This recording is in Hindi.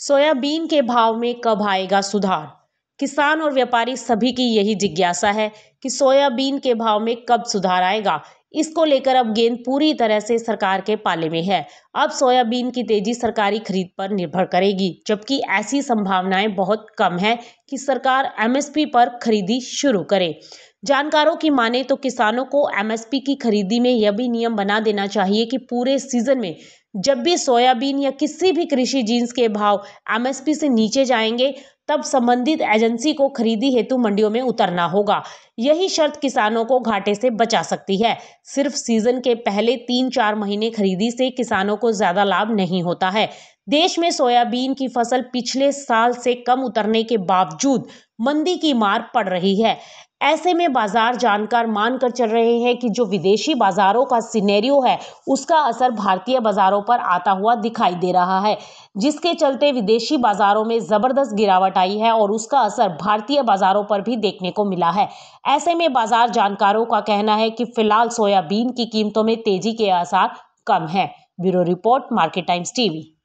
सोयाबीन के भाव में कब आएगा सुधार किसान और व्यापारी सभी की यही जिज्ञासा है कि सोयाबीन के भाव में कब सुधार आएगा इसको लेकर अब गेंद पूरी तरह से सरकार के पाले में है अब सोयाबीन की तेजी सरकारी खरीद पर निर्भर करेगी जबकि ऐसी संभावनाएं बहुत कम है कि सरकार एमएसपी पर खरीदी शुरू करे जानकारों की माने तो किसानों को एमएसपी की खरीदी में यह भी नियम बना देना चाहिए कि पूरे सीजन में जब भी सोयाबीन या किसी भी कृषि जीन्स के भाव एमएसपी से नीचे जाएंगे तब संबंधित एजेंसी को खरीदी हेतु मंडियों में उतरना होगा यही शर्त किसानों को घाटे से बचा सकती है सिर्फ सीजन के पहले तीन चार महीने खरीदी से किसानों को ज्यादा लाभ नहीं होता है देश में सोयाबीन की फसल पिछले साल से कम उतरने के बावजूद मंदी की मार पड़ रही है ऐसे में बाजार जानकार मानकर चल रहे हैं कि जो विदेशी बाजारों का सिनेरियो है उसका असर भारतीय बाजारों पर आता हुआ दिखाई दे रहा है जिसके चलते विदेशी बाजारों में ज़बरदस्त गिरावट आई है और उसका असर भारतीय बाजारों पर भी देखने को मिला है ऐसे में बाजार जानकारों का कहना है कि फिलहाल सोयाबीन की कीमतों में तेजी के आसार कम है bureau report market times TV